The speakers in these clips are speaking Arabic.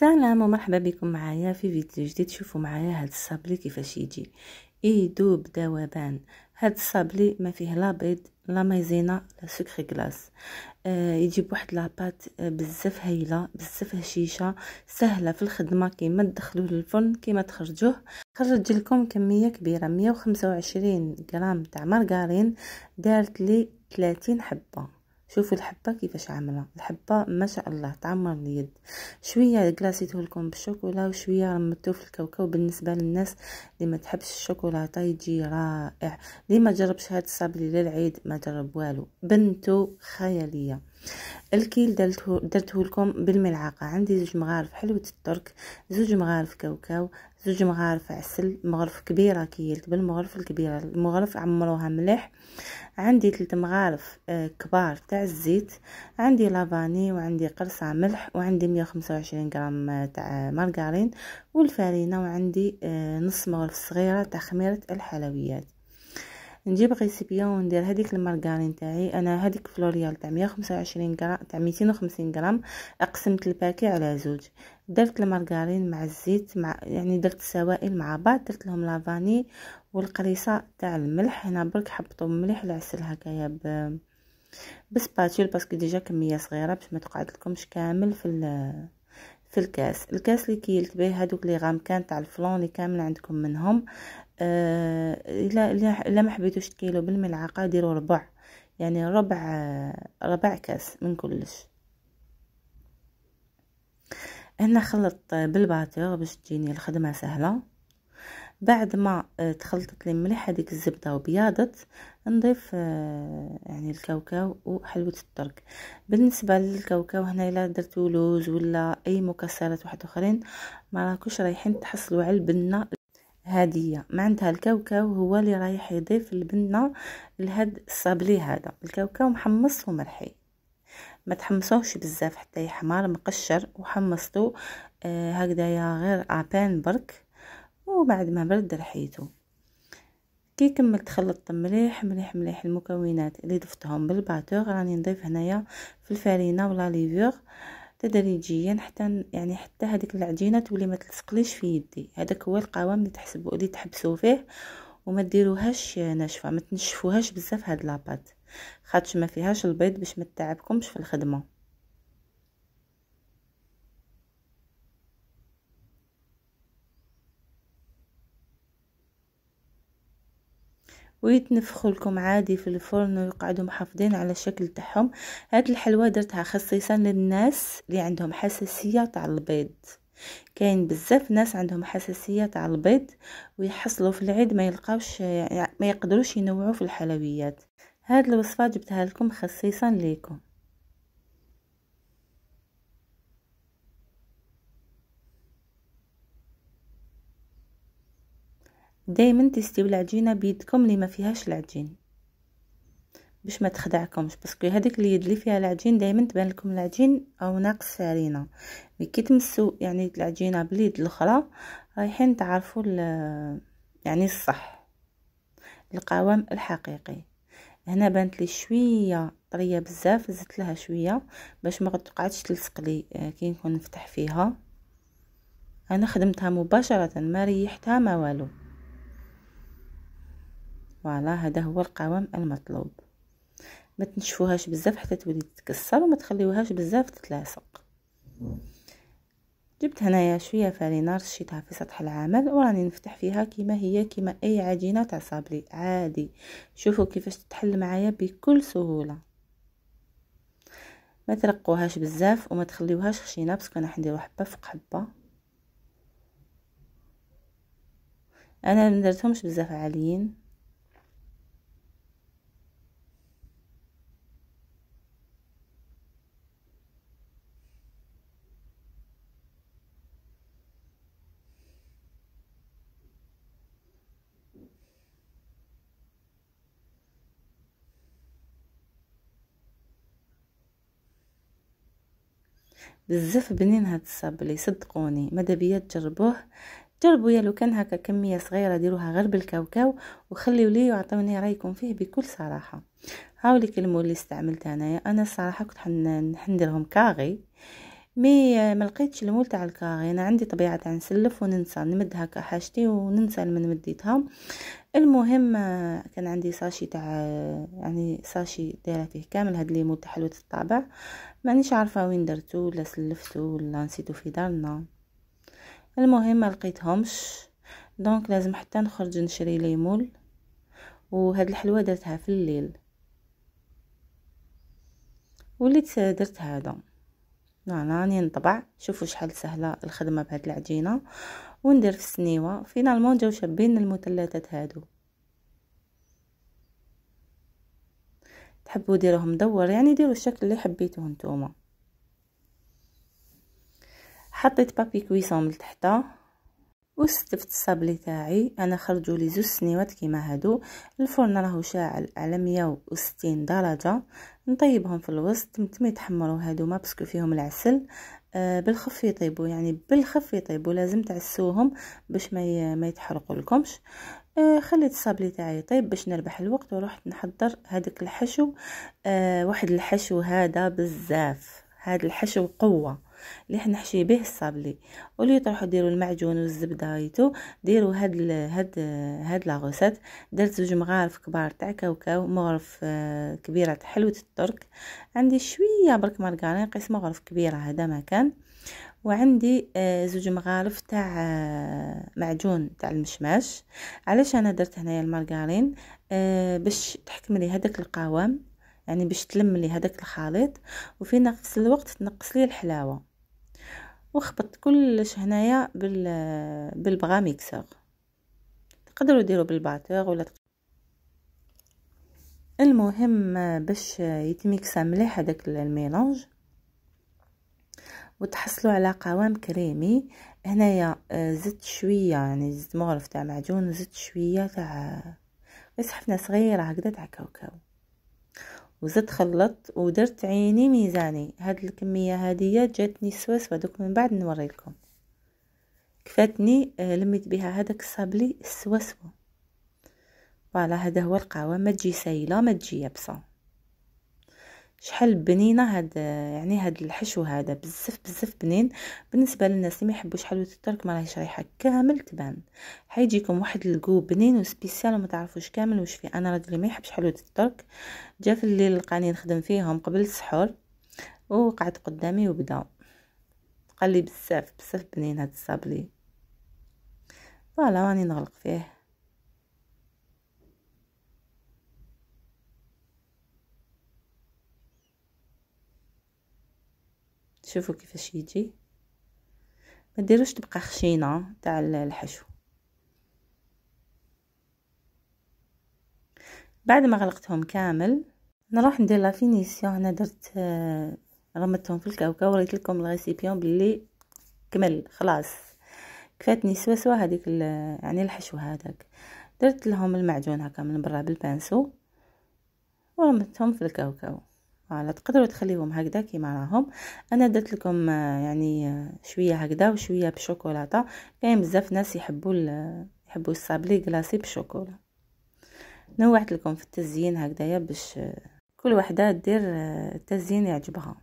سلام ومرحبا بكم معايا في فيديو جديد شوفوا معايا هاد الصابلي كيفاش يجي يدوب دوبان هاد الصابلي ما فيه لا بيض لا مايزينا لا سكر كلاص آه يجي بواحد لاباط آه، بزاف هايله بزاف هشيشه سهله في الخدمه كيما تدخلوه للفرن كيما تخرجوه خرجت لكم كميه كبيره 125 غرام تاع مارغرين دارت لي 30 حبه شوفوا الحبة كيفاش عاملة الحبة ما شاء الله تعمر اليد شوية كلاسيته لكم بالشوكولا وشوية رمته في الكاوكاو بالنسبة للناس اللي ما تحبش الشوكولاتة يجي رائع اللي ما جربش هاد الصابلي للعيد ما جرب والو بنته خيالية الكيل درته لكم بالملعقه عندي زوج مغارف حلوه الترك زوج مغارف كاوكاو زوج مغارف عسل مغرف كبيره كيلت بالمغرف الكبيره المغرف عمروها مليح عندي ثلاث مغارف آه، كبار تاع الزيت عندي لافاني وعندي قرصه ملح وعندي 125 غرام آه، تاع مارغرين والفارينه وعندي آه، نص مغرف صغيره تاع خميره الحلويات نجيب غيسيبيه وندير هذيك المارغارين تاعي انا هذيك فلوريال تاع 125 غرام تاع 250 غرام قسمت الباكي على زوج درت المارغارين مع الزيت مع يعني درت السوائل مع بعض درت لهم لافاني والقريصه تاع الملح هنا برك حبطوا مليح العسل هكايا ب بسباتيل باسكو ديجا كميه صغيره باش ما تقعد لكمش كامل في في الكاس الكاس اللي كيلت به هادوك لي غامكان تاع الفلون لي كامل عندكم منهم آه، الا آه الا ما حبيتوش تكيلو بالملعقه ديروا ربع يعني ربع آه، ربع كاس من كلش هنا خلط بالباتور باش تجيني الخدمه سهله بعد ما آه، تخلطت لي مليح هذيك الزبده وبيضت نضيف آه، يعني الكاوكاو وحلوه الترك بالنسبه للكاوكاو هنا الا درتو لوز ولا اي مكسرات واحد اخرين ما راكوش رايحين تحصلوا على البنه هادية ما عندها الكاوكاو هو اللي رايح يضيف البنة لهاد الصابلي هذا الكاوكاو محمص ومرحي ما تحمصوهش بزاف حتى يحمر مقشر وحمصتو آه يا غير ابان برك وبعد ما برد رحيته كي كملت خلطت مليح مليح مليح المكونات اللي ضفتهم بالباتور راني نضيف هنايا في الفارينه ولا ليفور تدريجيا حتى يعني حتى هذيك العجينه تولي ما تلصقليش في يدي هذاك هو القوام اللي تحسبوا اللي تحبسوا فيه وما ديروهاش ناشفه ما تنشفوهاش بزاف هاد لاباط خاطش ما فيهاش البيض باش ما تتعبكمش في الخدمه ويتنفخوا لكم عادي في الفرن ويقعدوا محافظين على الشكل تاعهم هاد الحلوه درتها خصيصا للناس اللي عندهم حساسيه تاع البيض كاين بزاف ناس عندهم حساسيه تاع البيض ويحصلوا في العيد ما يلقاوش ما يقدروش ينوعوا في الحلويات هاد الوصفه جبتها لكم خصيصا ليكم دايما تيستيو العجينه بيدكم اللي ما فيهاش العجين باش ما تخدعكمش باسكو هذيك اليد اللي فيها العجين دائما تبان لكم العجين او ناقص علينا مي كي تمسوا يعني العجينه باليد الاخرى رايحين تعرفوا يعني الصح القوام الحقيقي هنا بانت لي شويه طريه بزاف زدت لها شويه باش ما تقعدش تلصق لي آه، كي نكون نفتح فيها انا خدمتها مباشره ما ريحتها ما والو فوالا هذا هو القوام المطلوب ما تنشفوهاش بزاف حتى تولي تتكسر وما تخليوهاش بزاف تتلاصق جبت هنايا شويه فارينه رشيتها في سطح العمل وراني نفتح فيها كما هي كما اي عجينه تاع صابلي عادي شوفوا كيفاش تتحل معايا بكل سهوله ما ترقوهاش بزاف وما تخليوهاش خشينه باسكو انا حنديرو حبه فوق حبه انا ما درتهمش بزاف عاليين بزاف بنين هاد الصابلي صدقوني ماذا بيا تجربوه جربوا يا لو كان هكا كميه صغيره ديروها غير بالكاوكاو وخليو لي وعطوني رايكم فيه بكل صراحه هاوليك المول اللي استعملت انايا انا الصراحه كنت نديرهم كاغي مي ما لقيتش المول تاع الكاغي انا عندي طبيعه تاع نسلف وننسى نمد هكا حاجتي وننسى من مديتها المهم كان عندي ساشي تاع يعني ساشي دايره فيه كامل هاد مول تاع حلوه الطابع مانيش عارفه وين درتو ولا سلفتو ولا نسيتو في دارنا المهم ما لقيتهمش دونك لازم حتى نخرج نشري ليمول وهاد الحلوه درتها في الليل وليت درت هذا راني نطبع شوفوا شحال سهله الخدمه بهاد العجينه وندير في السنيوه فينالمون جاو شابين المثلثات هادو تحبوا ديروهم مدور يعني ديروا الشكل اللي حبيتوه نتوما حطيت بابي كويسون من تحته واستفدت الصابلي تاعي انا خرجوا لي زوج سنيوات كيما هادو الفرن راهو شاعل على 160 درجه نطيبهم في الوسط تم يتحمروا هادوما باسكو فيهم العسل آه بالخف يطيبوا يعني بالخف يطيبوا لازم تعسوهم باش ما ما يتحرقوا لكمش آه خليت الصابلي تاعي يطيب باش نربح الوقت ورحت نحضر هذاك الحشو آه واحد الحشو هذا بزاف هذا الحشو قوه اللي حنحشي به الصابلي واللي تروحوا ديروا المعجون والزبده ايتو ديروا هاد الـ هاد هاد لاغوسات درت زوج مغارف كبار تاع كاوكاو مغرف آه، كبيره تاع حلوه الترك عندي شويه برك مارغرين قيس مغرف كبيره هذا ما كان وعندي آه، زوج مغارف تاع آه، معجون تاع المشماش علاش انا درت هنايا المارغرين باش تحكم لي هذاك القوام يعني باش تلم لي هذاك الخليط وفي نفس الوقت تنقص لي الحلاوه وخبط كلش هنايا بال بالبغا ميكسور تقدروا ديروا بالباتور ولا تقدروا المهم باش يتميكسا مليح هذاك الميلونج وتحصلوا على قوام كريمي هنايا آه، زدت شويه يعني زدت مغرف تاع معجون وزدت شويه تاع غير صحفنا صغيره هكذا تاع كاوكاو وزدت خلطت ودرت عيني ميزاني هاد الكمية هادية جاتني سواسوة دوك من بعد نوريلكم كفاتني آه، لميت بها هادك الصابلي السواسوة فوالا هذا هو القهوه ما تجي سايله ما تجي يابسه شحال بنينه هاد يعني هاد الحشو هذا بزاف بزاف بنين بالنسبه للناس اللي ما يحبوش حلوه الترك ما راهيش رايحه كامل تبان حيجيكم واحد الكو بنين وسبيسيال وما تعرفوش كامل واش فيه انا راجلي ما يحبش حلوه الترك جا في الليل لقاني نخدم فيهم قبل السحور وقعد قدامي وبدا قال لي بزاف بزاف بنين هاد الصابلي فوالا راني نغلق فيه شوفوا كيفاش يجي ما ديروش تبقى خشينه تاع الحشو بعد ما غلقتهم كامل نروح ندير لا فينيسيون هنا درت آه، رمتهم في الكاوكاو وريت لكم الريسيبيون بلي كمل خلاص كفاتني سوا سوا هذيك يعني الحشو هذاك درت لهم المعجون هكا من برا بالبانسو ورمتهم في الكاوكاو فوالا تقدروا تخليهم هكذا كيما راهم انا درت لكم آه، يعني آه، شويه هكذا وشويه بشوكولاته كاين بزاف ناس يحبوا آه، يحبوا الصابلي كلاصي بالشوكولا نوعت لكم في التزيين هكذايا باش كل وحده دير التزيين يعجبها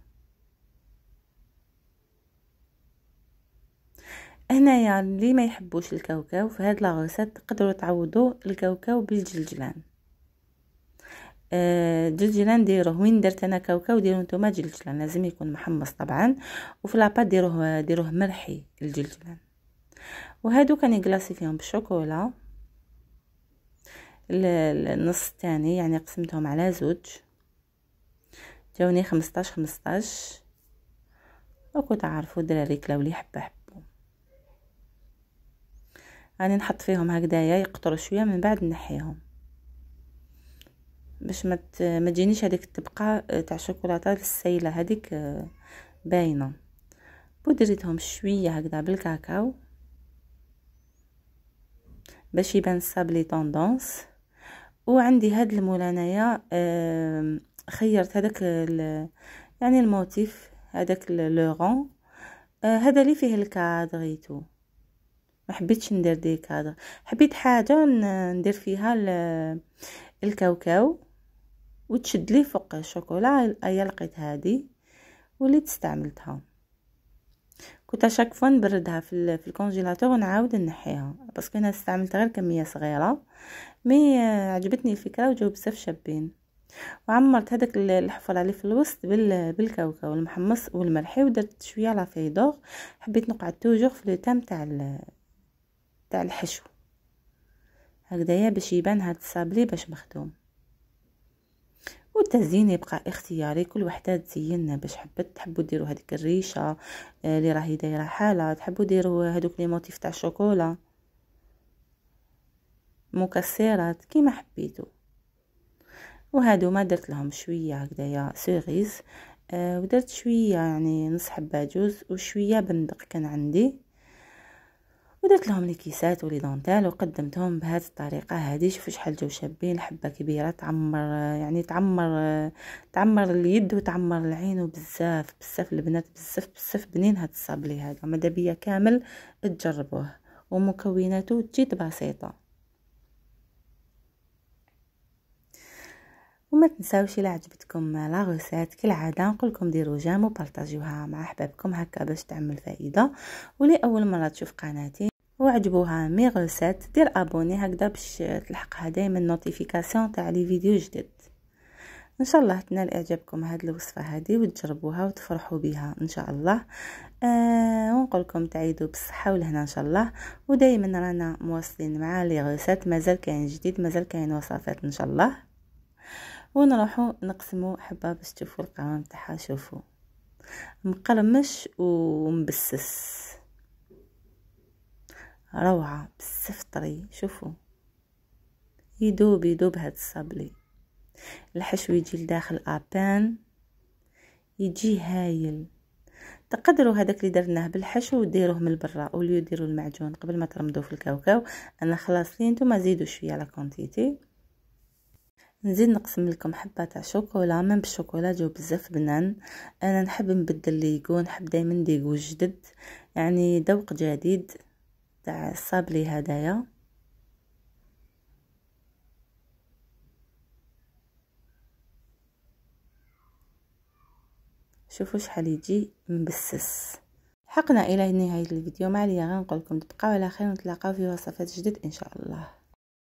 هنايا يعني اللي ما يحبوش الكاوكاو في هاد لاغوسات تقدروا تعوضوا الكاوكاو بالجلجلان آه الجلجلان ديروه وين درت انا كاوكاو ديروه نتوما جلجلان لازم يكون محمص طبعا وفي لاباط ديروه ديروه مرحي الجلجلان وهادو كلاصي فيهم بالشوكولا النص الثاني يعني قسمتهم على زوج جاوني خمسطاش خمسطاش وكو تعرفوا دراري كلاو لي حبه حبو راني نحط فيهم هكدايا يقطروا شويه من بعد نحيهم باش ما ما تجينيش هذيك الطبقه آه، تاع الشوكولاته السايله هذيك آه، باينه بودريتهم شويه هكذا بالكاكاو باش يبان صابلي طوندونس وعندي هاد المول انايا آه، خيرت هذاك يعني الموتيف هذاك لورون هذا اللي فيه ايتو ما حبيتش ندير دي كادر حبيت حاجه ندير فيها الكاوكاو وتشد لي فوق الشوكولا ايا لقيت هادي وليت استعملتها كنت اشاك فوا نبردها في, في الكونجيلاتور ونعاود نحيها باسكو انا استعملت غير كميه صغيره مي آه، عجبتني الفكره وجاو بزاف شابين وعمرت هذاك الحفره اللي في الوسط بالكاوكاو المحمص والملحي ودرت شويه لا فيدور حبيت نقعد توجور في تام تاع تاع الحشو هكذايا باش يبان هاد الصابلي باش مخدوم والتزيين يبقى اختياري كل وحده تزين باش حبت تحبوا ديروا هذيك الريشه آه، اللي راهي دايره حاله تحبوا ديروا هذوك لي موتيف تاع الشوكولا مكسرات كيما حبيتو وهادو ما درت لهم شويه هكذايا سيريز آه ودرت شويه يعني نص حبه جوز وشويه بندق كان عندي ودرت لهم كيسات ولي دونتال وقدمتهم بهذه الطريقه هذه شوفوا شحال جاو شابين حبه كبيره تعمر يعني تعمر تعمر اليد وتعمر العين وبزاف بزاف البنات بزاف بزاف بنين هذا الصابلي هذا ماذا بيا كامل تجربوه ومكوناته جد بسيطه وما تنساوش الا عجبتكم لا غوسات كالعاده نقول لكم ديروا جيم وبارطاجيوها مع احبابكم هكا باش تعمل فائده ولي اول مره تشوف قناتي وعجبوها مي ريسيت دير ابوني هكذا باش تلحقها دائما نوتيفيكاسيون تاع لي فيديو جدد ان شاء الله تنال اعجابكم هاد الوصفه هادي وتجربوها وتفرحوا بها ان شاء الله آه ونقول لكم تعيدوا بالصحه والهنا ان شاء الله ودائما رانا مواصلين مع لي غوسات مازال كاين جديد مازال كاين وصفات ان شاء الله ونروحوا نقسموا حبه باش تشوفوا القوام تاعها شوفوا مقرمش ومبسس روعة بزاف طري شوفوا يدوب يدوب هاد الصابلي الحشو يجي لداخل ابان يجي هايل تقدروا هذاك اللي درناه بالحشو وديروه من برا وليو ديروا المعجون قبل ما ترمدوه في الكاوكاو انا خلاص لي نتوما زيدوا شويه لا كونتيتي نزيد نقسم لكم حبه تاع شوكولا من بالشوكولا جو بزاف بنان انا نحب نبدل ليكو نحب دائما ديكو جدد يعني ذوق جديد تاع الصابلي هدايا شوفوا شحال يجي مبسس حقنا الى نهايه الفيديو ما عليا غنقول لكم تبقاو على خير ونتلاقاو في وصفات جدد ان شاء الله